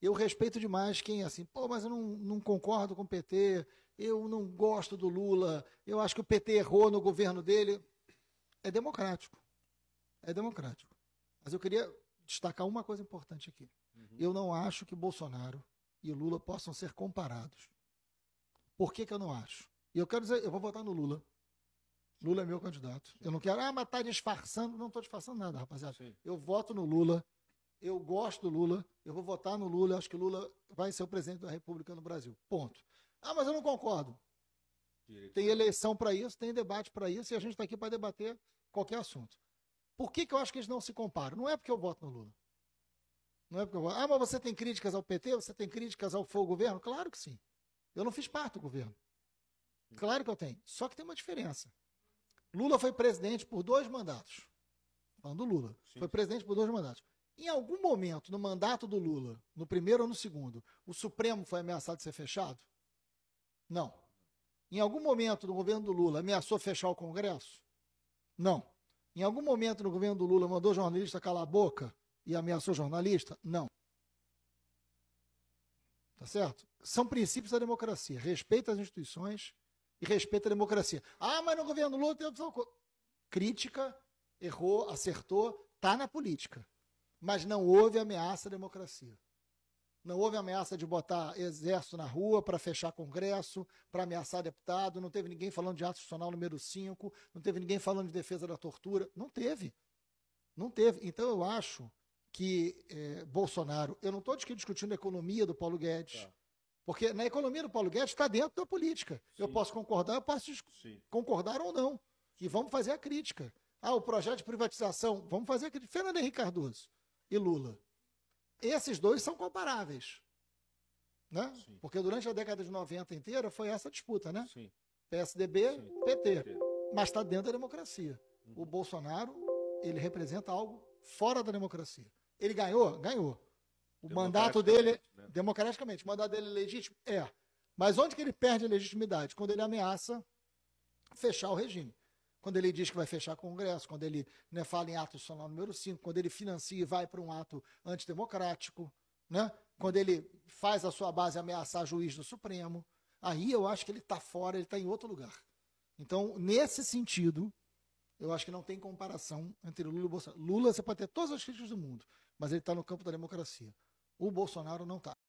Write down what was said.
Eu respeito demais quem é assim, pô, mas eu não, não concordo com o PT, eu não gosto do Lula, eu acho que o PT errou no governo dele. É democrático. É democrático. Mas eu queria destacar uma coisa importante aqui. Uhum. Eu não acho que Bolsonaro e Lula possam ser comparados. Por que, que eu não acho? E eu quero dizer, eu vou votar no Lula. Lula é meu candidato. Eu não quero, ah, mas tá disfarçando. Não estou disfarçando nada, rapaziada. Sim. Eu voto no Lula eu gosto do Lula, eu vou votar no Lula, acho que o Lula vai ser o presidente da República no Brasil. Ponto. Ah, mas eu não concordo. Direito. Tem eleição para isso, tem debate para isso, e a gente está aqui para debater qualquer assunto. Por que, que eu acho que eles não se comparam? Não é porque eu voto no Lula. Não é porque eu voto. Ah, mas você tem críticas ao PT? Você tem críticas ao fogo governo? Claro que sim. Eu não fiz parte do governo. Claro que eu tenho. Só que tem uma diferença. Lula foi presidente por dois mandatos. Falando do Lula. Sim. Foi presidente por dois mandatos. Em algum momento no mandato do Lula, no primeiro ou no segundo, o Supremo foi ameaçado de ser fechado? Não. Em algum momento no governo do Lula ameaçou fechar o Congresso? Não. Em algum momento no governo do Lula mandou jornalista calar a boca e ameaçou jornalista? Não. Tá certo? São princípios da democracia. Respeita as instituições e respeita a democracia. Ah, mas no governo Lula tem opção. Crítica, errou, acertou, tá na política mas não houve ameaça à democracia. Não houve ameaça de botar exército na rua para fechar Congresso, para ameaçar deputado, não teve ninguém falando de ato institucional número 5, não teve ninguém falando de defesa da tortura. Não teve. Não teve. Então eu acho que eh, Bolsonaro, eu não estou discutindo a economia do Paulo Guedes. Tá. Porque na economia do Paulo Guedes está dentro da política. Sim. Eu posso concordar, eu posso Sim. concordar ou não. E vamos fazer a crítica. Ah, o projeto de privatização, vamos fazer a crítica. Fernando Henrique Cardoso e Lula. Esses dois são comparáveis. Né? Porque durante a década de 90 inteira foi essa disputa, né? Sim. PSDB, Sim. PT. PT. Mas está dentro da democracia. Uhum. O Bolsonaro, ele representa algo fora da democracia. Ele ganhou? Ganhou. O mandato dele, né? democraticamente, o mandato dele é legítimo? É. Mas onde que ele perde a legitimidade? Quando ele ameaça fechar o regime quando ele diz que vai fechar Congresso, quando ele né, fala em ato institucional número 5, quando ele financia e vai para um ato antidemocrático, né? quando ele faz a sua base ameaçar juiz do Supremo, aí eu acho que ele está fora, ele está em outro lugar. Então, nesse sentido, eu acho que não tem comparação entre Lula e Bolsonaro. Lula, você pode ter todas as críticas do mundo, mas ele está no campo da democracia. O Bolsonaro não está.